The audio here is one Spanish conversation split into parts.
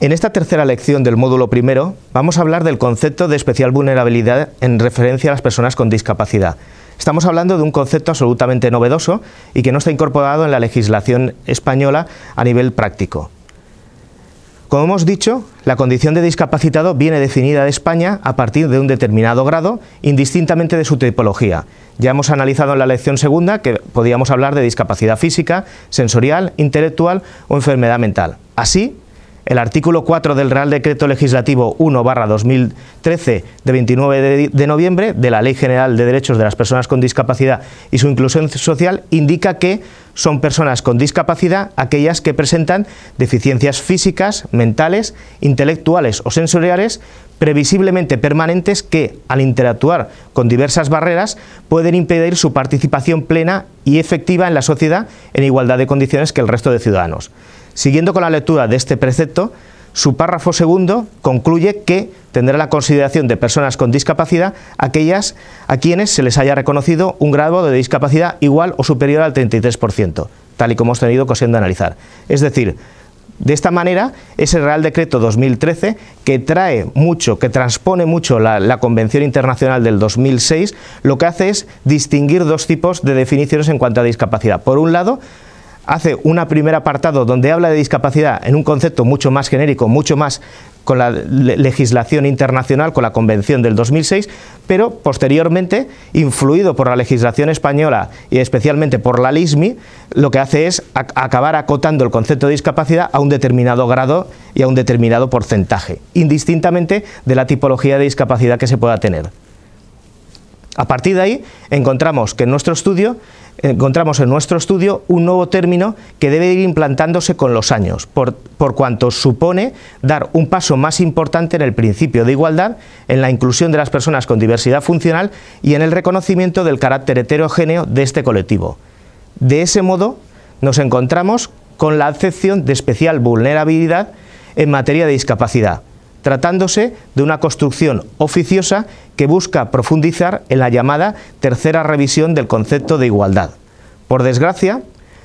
En esta tercera lección del módulo primero vamos a hablar del concepto de especial vulnerabilidad en referencia a las personas con discapacidad. Estamos hablando de un concepto absolutamente novedoso y que no está incorporado en la legislación española a nivel práctico. Como hemos dicho, la condición de discapacitado viene definida de España a partir de un determinado grado, indistintamente de su tipología. Ya hemos analizado en la lección segunda que podíamos hablar de discapacidad física, sensorial, intelectual o enfermedad mental. Así, el artículo 4 del Real Decreto Legislativo 1-2013 de 29 de, noviembre de la Ley General de Derechos de las Personas con Discapacidad y su Inclusión Social indica que son personas con discapacidad aquellas que presentan deficiencias físicas, mentales, intelectuales o sensoriales previsiblemente permanentes que, al interactuar con diversas barreras, pueden impedir su participación plena y efectiva en la sociedad en igualdad de condiciones que el resto de ciudadanos. Siguiendo con la lectura de este precepto, su párrafo segundo concluye que tendrá la consideración de personas con discapacidad aquellas a quienes se les haya reconocido un grado de discapacidad igual o superior al 33%, tal y como hemos tenido ocasión de analizar. Es decir, de esta manera, ese Real Decreto 2013, que trae mucho, que transpone mucho la, Convención Internacional del 2006, lo que hace es distinguir dos tipos de definiciones en cuanto a discapacidad. Por un lado, hace un primer apartado donde habla de discapacidad en un concepto mucho más genérico, mucho más con la legislación internacional, con la Convención del 2006, pero posteriormente, influido por la legislación española y especialmente por la LISMI, lo que hace es acabar acotando el concepto de discapacidad a un determinado grado y a un determinado porcentaje, indistintamente de la tipología de discapacidad que se pueda tener. A partir de ahí encontramos que en nuestro estudio encontramos en nuestro estudio un nuevo término que debe ir implantándose con los años, por, por, cuanto supone dar un paso más importante en el principio de igualdad, en la inclusión de las personas con diversidad funcional y en el reconocimiento del carácter heterogéneo de este colectivo. De ese modo, nos encontramos con la acepción de especial vulnerabilidad en materia de discapacidad, tratándose de una construcción oficiosa que busca profundizar en la llamada tercera revisión del concepto de igualdad. Por desgracia,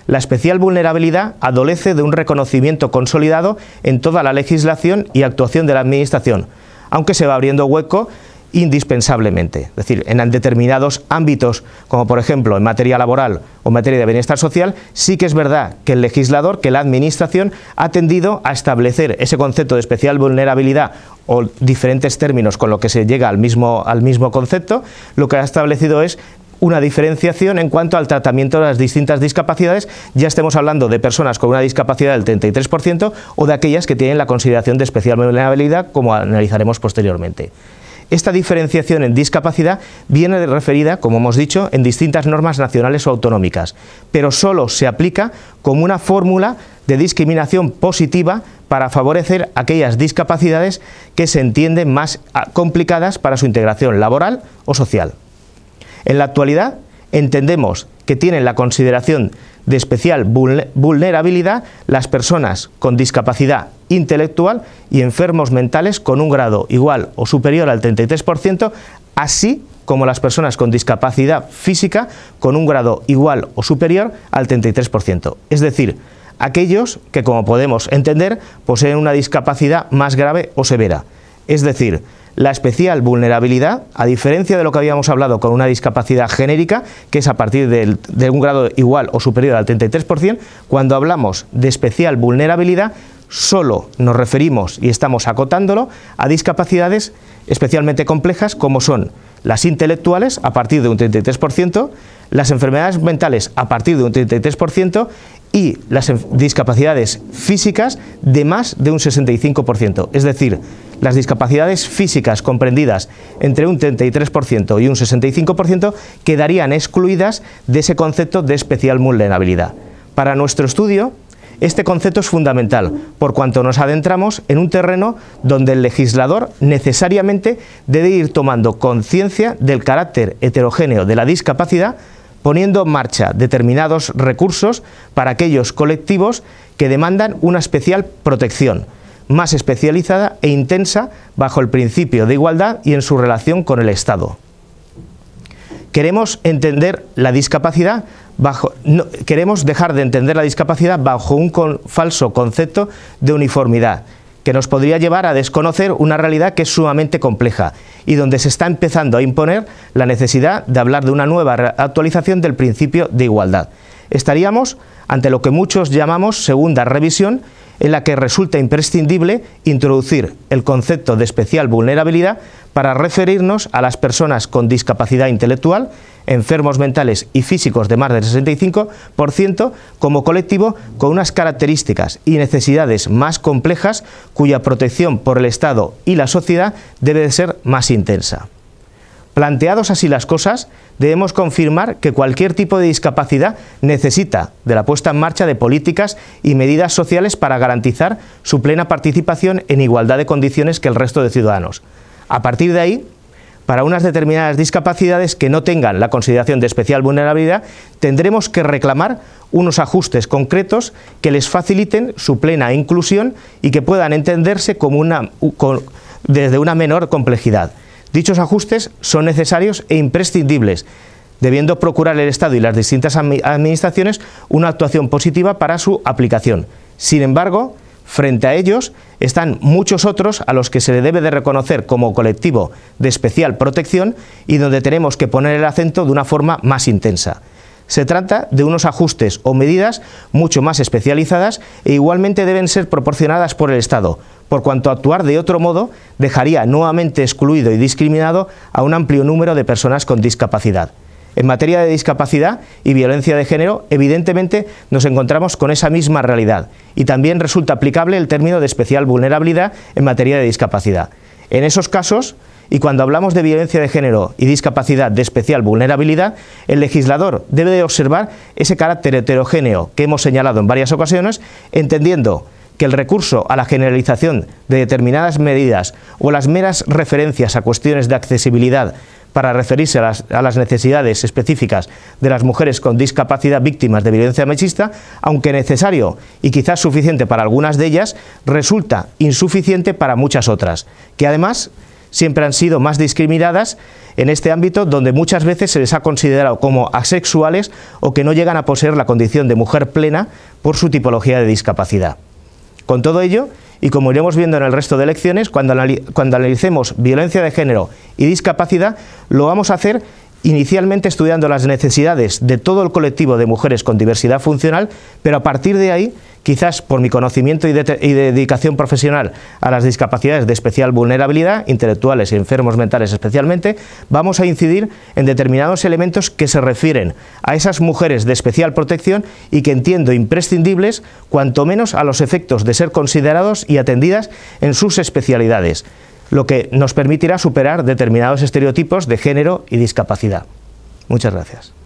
la especial vulnerabilidad adolece de un reconocimiento consolidado en toda la legislación y actuación de la Administración, aunque se va abriendo hueco indispensablemente. Es decir, en determinados ámbitos, como por ejemplo en materia laboral o en materia de bienestar social, sí que es verdad que el legislador, que la Administración ha tendido a establecer ese concepto de especial vulnerabilidad o diferentes términos con lo que se llega al mismo, al mismo concepto, lo que ha establecido es una diferenciación en cuanto al tratamiento de las distintas discapacidades, ya estemos hablando de personas con una discapacidad del 33% o de aquellas que tienen la consideración de especial vulnerabilidad, como analizaremos posteriormente. Esta diferenciación en discapacidad viene referida, como hemos dicho, en distintas normas nacionales o autonómicas, pero solo se aplica como una fórmula de discriminación positiva para favorecer aquellas discapacidades que se entienden más ah, complicadas para su integración laboral o social. En la actualidad, entendemos que tienen la consideración de especial vulnerabilidad las personas con discapacidad intelectual y enfermos mentales con un grado igual o superior al 33%, así como las personas con discapacidad física con un grado igual o superior al 33%. Es decir, aquellos que, como podemos entender, poseen una discapacidad más grave o severa. Es decir, la especial vulnerabilidad, a diferencia de lo que habíamos hablado con una discapacidad genérica, que es a partir de un grado igual o superior al 33%, cuando hablamos de especial vulnerabilidad, solo nos referimos, y estamos acotándolo, a discapacidades especialmente complejas como son las intelectuales a partir de un 33%, las enfermedades mentales a partir de un 33% y las discapacidades físicas de más de un 65%. Es decir, las discapacidades físicas comprendidas entre un 33% y un 65% quedarían excluidas de ese concepto de especial vulnerabilidad. Para nuestro estudio, este concepto es fundamental, por cuanto nos adentramos en un terreno donde el legislador necesariamente debe ir tomando conciencia del carácter heterogéneo de la discapacidad, poniendo en marcha determinados recursos para aquellos colectivos que demandan una especial protección, más especializada e intensa bajo el principio de igualdad y en su relación con el Estado queremos entender la discapacidad queremos dejar de entender la discapacidad bajo un falso concepto de uniformidad que nos podría llevar a desconocer una realidad que es sumamente compleja y donde se está empezando a imponer la necesidad de hablar de una nueva actualización del principio de igualdad. Estaríamos ante lo que muchos llamamos segunda revisión en la que resulta imprescindible introducir el concepto de especial vulnerabilidad para referirnos a las personas con discapacidad intelectual, enfermos mentales y físicos de más del 65% como colectivo con unas características y necesidades más complejas cuya protección por el Estado y la sociedad debe de ser más intensa. Planteados así las cosas, debemos confirmar que cualquier tipo de discapacidad necesita de la puesta en marcha de políticas y medidas sociales para garantizar su plena participación en igualdad de condiciones que el resto de ciudadanos. A partir de ahí, para unas determinadas discapacidades que no tengan la consideración de especial vulnerabilidad, tendremos que reclamar unos ajustes concretos que les faciliten su plena inclusión y que puedan entenderse como desde una menor complejidad. Dichos ajustes son necesarios e imprescindibles, debiendo procurar el Estado y las distintas administraciones una actuación positiva para su aplicación. Sin embargo, frente a ellos están muchos otros a los que se le debe de reconocer como colectivo de especial protección y donde tenemos que poner el acento de una forma más intensa. Se trata de unos ajustes o medidas mucho más especializadas e igualmente deben ser proporcionadas por el Estado, por cuanto actuar de otro modo dejaría nuevamente excluido y discriminado a un amplio número de personas con discapacidad. En materia de discapacidad y violencia de género, evidentemente nos encontramos con esa misma realidad y también resulta aplicable el término de especial vulnerabilidad en materia de discapacidad. En esos casos, y cuando hablamos de violencia de género y discapacidad de especial vulnerabilidad, el legislador debe observar ese carácter heterogéneo que hemos señalado en varias ocasiones, entendiendo que el recurso a la generalización de determinadas medidas o las meras referencias a cuestiones de accesibilidad para referirse a las, a las, necesidades específicas de las mujeres con discapacidad víctimas de violencia machista, aunque necesario y quizás suficiente para algunas de ellas, resulta insuficiente para muchas otras, que además siempre han sido más discriminadas en este ámbito donde muchas veces se les ha considerado como asexuales o que no llegan a poseer la condición de mujer plena por su tipología de discapacidad. Con todo ello, y como iremos viendo en el resto de lecciones, cuando, analicemos violencia de género y discapacidad, lo vamos a hacer inicialmente estudiando las necesidades de todo el colectivo de mujeres con diversidad funcional, pero a partir de ahí quizás por mi conocimiento y, dedicación profesional a las discapacidades de especial vulnerabilidad, intelectuales y enfermos mentales especialmente, vamos a incidir en determinados elementos que se refieren a esas mujeres de especial protección y que entiendo imprescindibles, cuanto menos a los efectos de ser considerados y atendidas en sus especialidades, lo que nos permitirá superar determinados estereotipos de género y discapacidad. Muchas gracias.